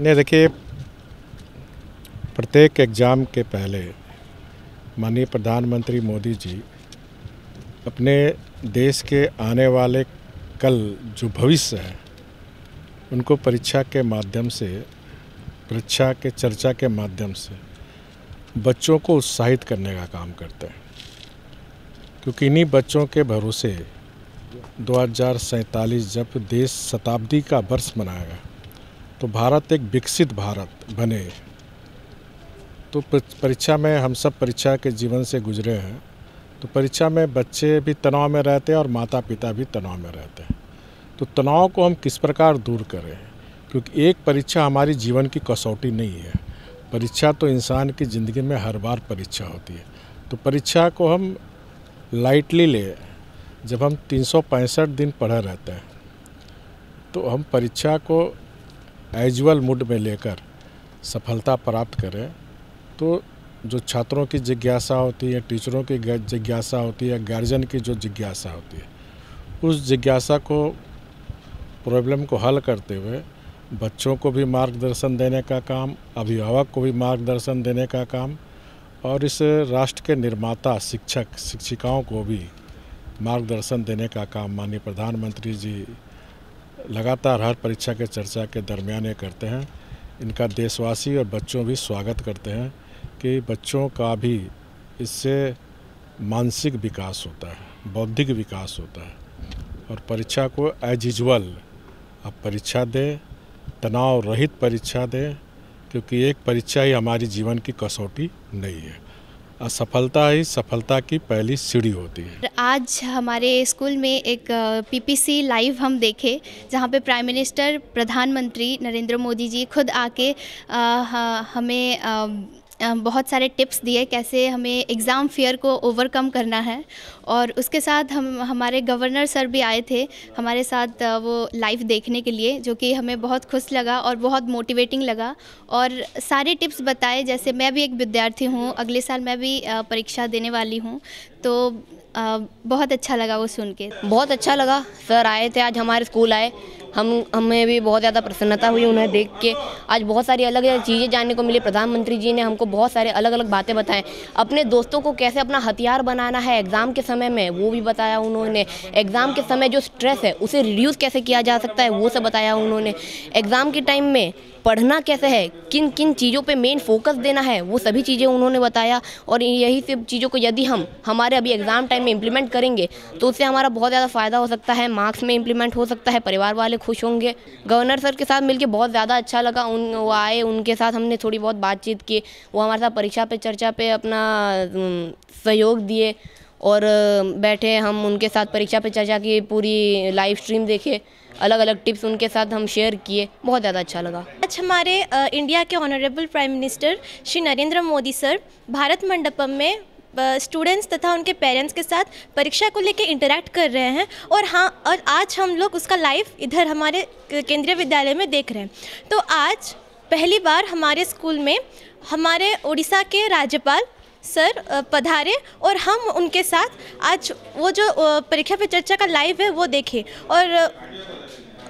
नहीं देखिए प्रत्येक एग्ज़ाम के पहले माननीय प्रधानमंत्री मोदी जी अपने देश के आने वाले कल जो भविष्य है उनको परीक्षा के माध्यम से परीक्षा के चर्चा के माध्यम से बच्चों को उत्साहित करने का काम करते हैं क्योंकि इन्हीं बच्चों के भरोसे दो जब देश शताब्दी का वर्ष मनाएगा तो भारत एक विकसित भारत बने तो परीक्षा में हम सब परीक्षा के जीवन से गुजरे हैं तो परीक्षा में बच्चे भी तनाव में रहते हैं और माता पिता भी तनाव में रहते हैं तो तनाव को हम किस प्रकार दूर करें क्योंकि एक परीक्षा हमारी जीवन की कसौटी नहीं है परीक्षा तो इंसान की ज़िंदगी में हर बार परीक्षा होती है तो परीक्षा को हम लाइटली ले जब हम तीन दिन पढ़ा रहते हैं तो हम परीक्षा को एजुअल मूड में लेकर सफलता प्राप्त करें तो जो छात्रों की जिज्ञासा होती है टीचरों की जिज्ञासा होती है गार्जियन की जो जिज्ञासा होती है उस जिज्ञासा को प्रॉब्लम को हल करते हुए बच्चों को भी मार्गदर्शन देने का काम अभिभावक को भी मार्गदर्शन देने का काम और इस राष्ट्र के निर्माता शिक्षक शिक्षिकाओं को भी मार्गदर्शन देने का काम माननीय प्रधानमंत्री जी लगातार हर परीक्षा के चर्चा के दरमियान ये करते हैं इनका देशवासी और बच्चों भी स्वागत करते हैं कि बच्चों का भी इससे मानसिक विकास होता है बौद्धिक विकास होता है और परीक्षा को एज यूजल आप परीक्षा दें तनाव रहित परीक्षा दें क्योंकि एक परीक्षा ही हमारी जीवन की कसौटी नहीं है असफलता ही सफलता की पहली सीढ़ी होती है आज हमारे स्कूल में एक पीपीसी लाइव हम देखे जहाँ पे प्राइम मिनिस्टर प्रधानमंत्री नरेंद्र मोदी जी खुद आके आ, हमें आ, बहुत सारे टिप्स दिए कैसे हमें एग्ज़ाम फेयर को ओवरकम करना है और उसके साथ हम हमारे गवर्नर सर भी आए थे हमारे साथ वो लाइव देखने के लिए जो कि हमें बहुत खुश लगा और बहुत मोटिवेटिंग लगा और सारे टिप्स बताए जैसे मैं भी एक विद्यार्थी हूँ अगले साल मैं भी परीक्षा देने वाली हूँ तो बहुत अच्छा लगा वो सुन के बहुत अच्छा लगा सर आए थे आज हमारे स्कूल आए हम हमें भी बहुत ज़्यादा प्रसन्नता हुई उन्हें देख के आज बहुत सारी अलग अलग चीज़ें जानने को मिली प्रधानमंत्री जी ने हमको बहुत सारे अलग अलग बातें बताएं अपने दोस्तों को कैसे अपना हथियार बनाना है एग्ज़ाम के समय में वो भी बताया उन्होंने एग्ज़ाम के समय जो स्ट्रेस है उसे रिड्यूस कैसे किया जा सकता है वो सब बताया उन्होंने एग्ज़ाम के टाइम में पढ़ना कैसे है किन किन चीज़ों पे मेन फोकस देना है वो सभी चीज़ें उन्होंने बताया और यही सब चीज़ों को यदि हम हमारे अभी एग्ज़ाम टाइम में इम्प्लीमेंट करेंगे तो उससे हमारा बहुत ज़्यादा फ़ायदा हो सकता है मार्क्स में इम्प्लीमेंट हो सकता है परिवार वाले खुश होंगे गवर्नर सर के साथ मिलके बहुत ज़्यादा अच्छा लगा उन वो आए उनके साथ हमने थोड़ी बहुत बातचीत की वो हमारे साथ परीक्षा पे चर्चा पे अपना सहयोग दिए और बैठे हम उनके साथ परीक्षा पे चर्चा की पूरी लाइव स्ट्रीम देखे अलग अलग टिप्स उनके साथ हम शेयर किए बहुत ज़्यादा अच्छा लगा आज हमारे इंडिया के honourable prime minister Shri Narendra Modi sir Bharat Mandapam में स्टूडेंट्स तथा उनके पेरेंट्स के साथ परीक्षा को लेकर इंटरेक्ट कर रहे हैं और हाँ और आज हम लोग उसका लाइव इधर हमारे केंद्रीय विद्यालय में देख रहे हैं तो आज पहली बार हमारे स्कूल में हमारे उड़ीसा के राज्यपाल सर पधारे और हम उनके साथ आज वो जो परीक्षा पे चर्चा का लाइव है वो देखें और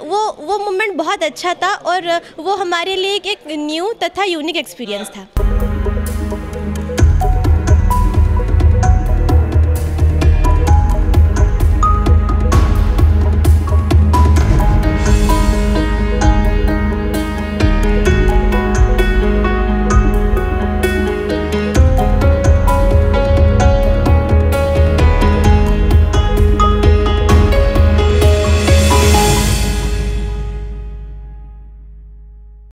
वो वो मोमेंट बहुत अच्छा था और वो हमारे लिए एक न्यू तथा यूनिक एक्सपीरियंस था